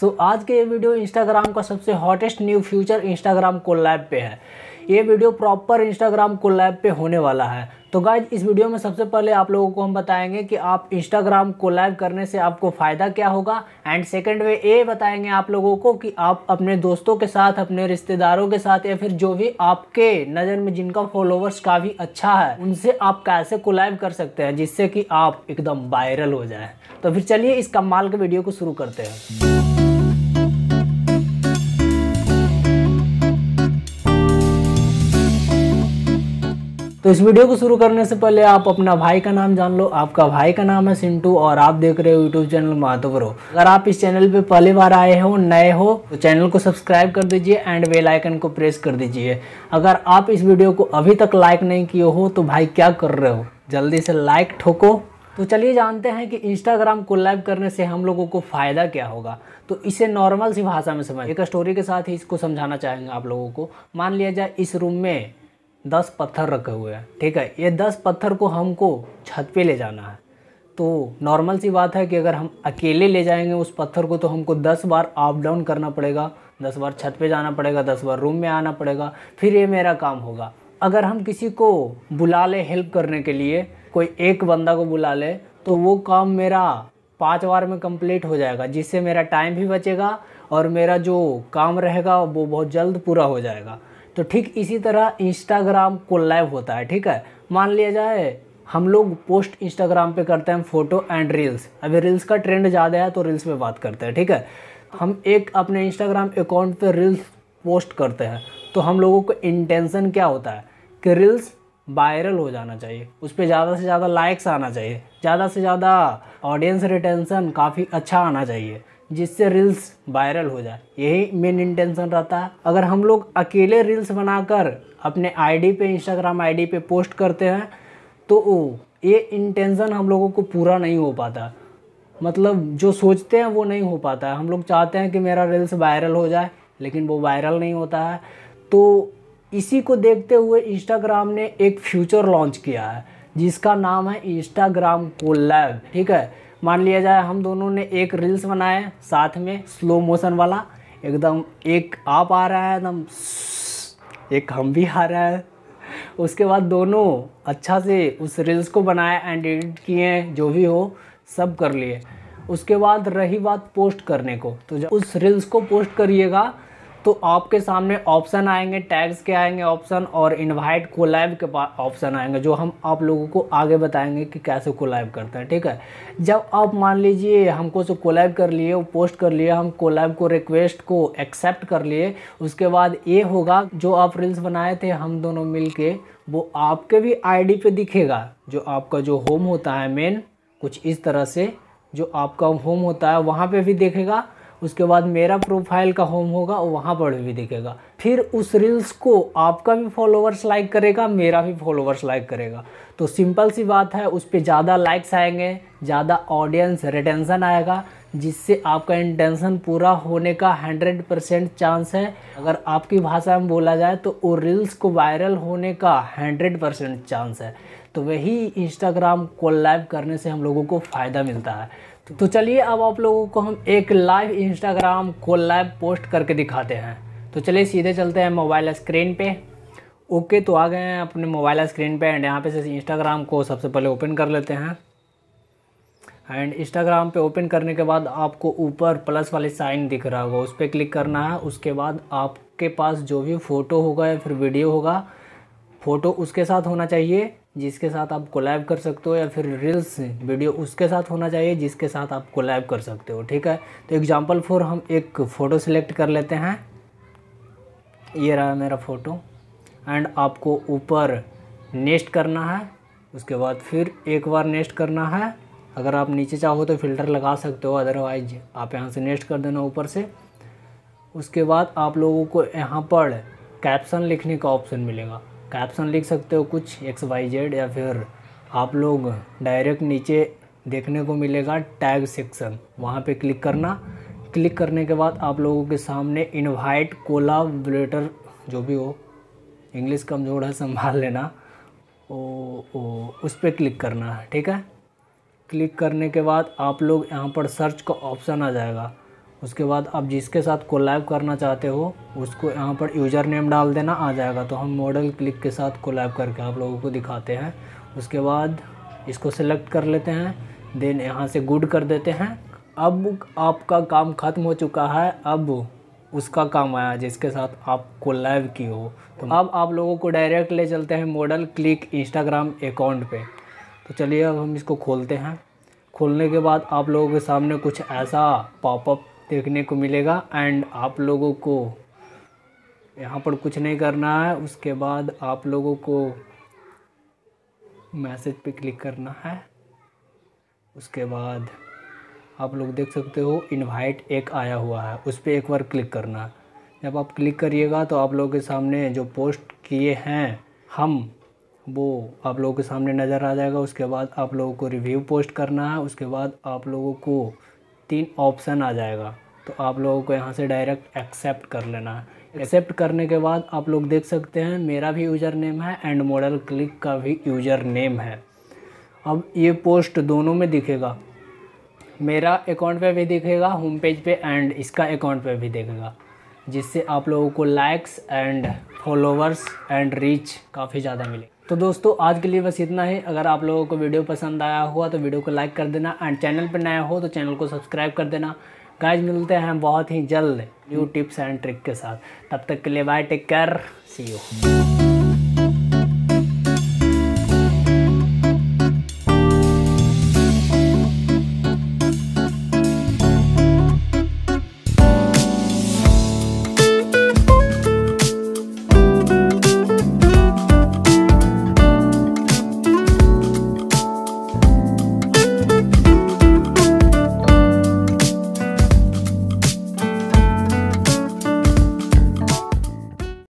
सो so, आज के ये वीडियो इंस्टाग्राम का सबसे हॉटेस्ट न्यू फ्यूचर इंस्टाग्राम को लैब पे है ये वीडियो प्रॉपर इंस्टाग्राम को लैब पे होने वाला है तो गाइज इस वीडियो में सबसे पहले आप लोगों को हम बताएंगे कि आप इंस्टाग्राम को लाइव करने से आपको फ़ायदा क्या होगा एंड सेकंड वे ये बताएंगे आप लोगों को कि आप अपने दोस्तों के साथ अपने रिश्तेदारों के साथ या फिर जो भी आपके नज़र में जिनका फॉलोवर्स काफ़ी अच्छा है उनसे आप कैसे को लाइव कर सकते हैं जिससे कि आप एकदम वायरल हो जाए तो फिर चलिए इस कमाल के वीडियो को शुरू करते हैं तो इस वीडियो को शुरू करने से पहले आप अपना भाई का नाम जान लो आपका भाई का नाम है सिंटू और आप देख रहे हो यूट्यूब चैनल माधवरो अगर आप इस चैनल पे पहली बार आए हो नए हो तो चैनल को सब्सक्राइब कर दीजिए एंड बेल आइकन को प्रेस कर दीजिए अगर आप इस वीडियो को अभी तक लाइक नहीं किए हो तो भाई क्या कर रहे हो जल्दी से लाइक ठोको तो चलिए जानते हैं कि इंस्टाग्राम को लाइव करने से हम लोगों को फ़ायदा क्या होगा तो इसे नॉर्मल सी भाषा में समझ एक स्टोरी के साथ ही इसको समझाना चाहेंगे आप लोगों को मान लिया जाए इस रूम में दस पत्थर रखे हुए हैं ठीक है ये दस पत्थर को हमको छत पे ले जाना है तो नॉर्मल सी बात है कि अगर हम अकेले ले जाएंगे उस पत्थर को तो हमको दस बार अप डाउन करना पड़ेगा दस बार छत पे जाना पड़ेगा दस बार रूम में आना पड़ेगा फिर ये मेरा काम होगा अगर हम किसी को बुला ले हेल्प करने के लिए कोई एक बंदा को बुला ले तो वो काम मेरा पाँच बार में कंप्लीट हो जाएगा जिससे मेरा टाइम भी बचेगा और मेरा जो काम रहेगा वो बहुत जल्द पूरा हो जाएगा तो ठीक इसी तरह इंस्टाग्राम को लाइव होता है ठीक है मान लिया जाए हम लोग पोस्ट इंस्टाग्राम पे करते हैं फ़ोटो एंड रील्स अभी रील्स का ट्रेंड ज़्यादा है तो रील्स पे बात करते हैं ठीक है हम एक अपने इंस्टाग्राम अकाउंट पे रील्स पोस्ट करते हैं तो हम लोगों को इंटेंशन क्या होता है कि रील्स वायरल हो जाना चाहिए उस पर ज़्यादा से ज़्यादा लाइक्स आना चाहिए ज़्यादा से ज़्यादा ऑडियंस रिटेंसन काफ़ी अच्छा आना चाहिए जिससे रील्स वायरल हो जाए यही मेन इंटेंशन रहता है अगर हम लोग अकेले रील्स बनाकर अपने आईडी पे इंस्टाग्राम आईडी पे पोस्ट करते हैं तो ओ, ये इंटेंशन हम लोगों को पूरा नहीं हो पाता मतलब जो सोचते हैं वो नहीं हो पाता है हम लोग चाहते हैं कि मेरा रील्स वायरल हो जाए लेकिन वो वायरल नहीं होता है तो इसी को देखते हुए इंस्टाग्राम ने एक फ्यूचर लॉन्च किया है जिसका नाम है इंस्टाग्राम लैब ठीक है मान लिया जाए हम दोनों ने एक रील्स बनाया साथ में स्लो मोशन वाला एकदम एक आप आ रहा है एकदम एक हम भी आ रहा है उसके बाद दोनों अच्छा से उस रील्स को बनाए एंड एडिट किए जो भी हो सब कर लिए उसके बाद रही बात पोस्ट करने को तो जब उस रील्स को पोस्ट करिएगा तो आपके सामने ऑप्शन आएंगे टैग्स के आएंगे ऑप्शन और इनवाइट कोलैब के पास ऑप्शन आएंगे जो हम आप लोगों को आगे बताएंगे कि कैसे कोलैब करते हैं ठीक है जब आप मान लीजिए हमको से कोलैब कर लिए वो पोस्ट कर लिए हम कोलैब को रिक्वेस्ट को एक्सेप्ट कर लिए उसके बाद ये होगा जो आप रील्स बनाए थे हम दोनों मिल के, वो आपके भी आई पे दिखेगा जो आपका जो होम होता है मेन कुछ इस तरह से जो आपका होम होता है वहाँ पर भी देखेगा उसके बाद मेरा प्रोफाइल का होम होगा वहाँ पर भी दिखेगा फिर उस रील्स को आपका भी फॉलोवर्स लाइक करेगा मेरा भी फॉलोवर्स लाइक करेगा तो सिंपल सी बात है उस पर ज़्यादा लाइक्स आएंगे ज़्यादा ऑडियंस रिटेंसन आएगा जिससे आपका इंटेंशन पूरा होने का 100 परसेंट चांस है अगर आपकी भाषा में बोला जाए तो वो रील्स को वायरल होने का 100 परसेंट चांस है तो वही इंस्टाग्राम को लाइव करने से हम लोगों को फ़ायदा मिलता है तो चलिए अब आप लोगों को हम एक लाइव इंस्टाग्राम को लाइव पोस्ट करके दिखाते हैं तो चलिए सीधे चलते हैं मोबाइल स्क्रीन पे ओके तो आ गए हैं अपने मोबाइल स्क्रीन पे एंड यहाँ पे से इंस्टाग्राम को सबसे पहले ओपन कर लेते हैं एंड इंस्टाग्राम पे ओपन करने के बाद आपको ऊपर प्लस वाले साइन दिख रहा होगा उस पर क्लिक करना है उसके बाद आपके पास जो भी फ़ोटो होगा या फिर वीडियो होगा फ़ोटो उसके साथ होना चाहिए जिसके साथ आप कोलैब कर सकते हो या फिर रील्स वीडियो उसके साथ होना चाहिए जिसके साथ आप कोलैब कर सकते हो ठीक है तो एग्जांपल फोर हम एक फ़ोटो सिलेक्ट कर लेते हैं ये रहा मेरा फ़ोटो एंड आपको ऊपर नेस्ट करना है उसके बाद फिर एक बार नेस्ट करना है अगर आप नीचे चाहो तो फिल्टर लगा सकते हो अदरवाइज आप यहाँ से नेस्ट कर देना ऊपर से उसके बाद आप लोगों को यहाँ पर कैप्शन लिखने का ऑप्शन मिलेगा कैप्शन लिख सकते हो कुछ एक्स वाई जेड या फिर आप लोग डायरेक्ट नीचे देखने को मिलेगा टैग सेक्शन वहाँ पे क्लिक करना क्लिक करने के बाद आप लोगों के सामने इनवाइट कोलाबरेटर जो भी हो इंग्लिश कमज़ोर है संभाल लेना ओ, ओ उस पर क्लिक करना ठीक है क्लिक करने के बाद आप लोग यहाँ पर सर्च का ऑप्शन आ जाएगा उसके बाद आप जिसके साथ कोलैब करना चाहते हो उसको यहाँ पर यूज़र नेम डाल देना आ जाएगा तो हम मॉडल क्लिक के साथ कोलैब करके आप लोगों को दिखाते हैं उसके बाद इसको सिलेक्ट कर लेते हैं देन यहाँ से गुड कर देते हैं अब आपका काम ख़त्म हो चुका है अब उसका काम आया जिसके साथ आप कोलैब की हो तो अब आप लोगों को डायरेक्ट ले चलते हैं मॉडल क्लिक इंस्टाग्राम अकाउंट पर तो चलिए अब हम इसको खोलते हैं खोलने के बाद आप लोगों के सामने कुछ ऐसा पॉपअप देखने को मिलेगा एंड आप लोगों को यहाँ पर कुछ नहीं करना है उसके बाद आप लोगों को मैसेज पे क्लिक करना है उसके बाद आप लोग देख सकते हो इनवाइट एक आया हुआ है उस पर एक बार क्लिक करना है जब आप क्लिक करिएगा तो आप लोगों के सामने जो पोस्ट किए हैं हम वो आप लोगों के सामने नज़र आ जाएगा उसके बाद आप लोगों को रिव्यू पोस्ट करना है उसके बाद आप लोगों को तीन ऑप्शन आ जाएगा तो आप लोगों को यहाँ से डायरेक्ट एक्सेप्ट कर लेना है एक्सेप्ट करने के बाद आप लोग देख सकते हैं मेरा भी यूज़र नेम है एंड मॉडल क्लिक का भी यूज़र नेम है अब ये पोस्ट दोनों में दिखेगा मेरा अकाउंट पे भी दिखेगा होम पेज पे एंड इसका अकाउंट पे भी दिखेगा जिससे आप लोगों को likes and followers and reach काफ़ी ज़्यादा मिलेगी तो दोस्तों आज के लिए बस इतना ही अगर आप लोगों को वीडियो पसंद आया हुआ तो वीडियो को लाइक कर देना एंड चैनल पर नया हो तो चैनल को सब्सक्राइब कर देना गाइज मिलते हैं बहुत ही जल्द न्यू टिप्स एंड ट्रिक के साथ तब तक के लिए bye take care see you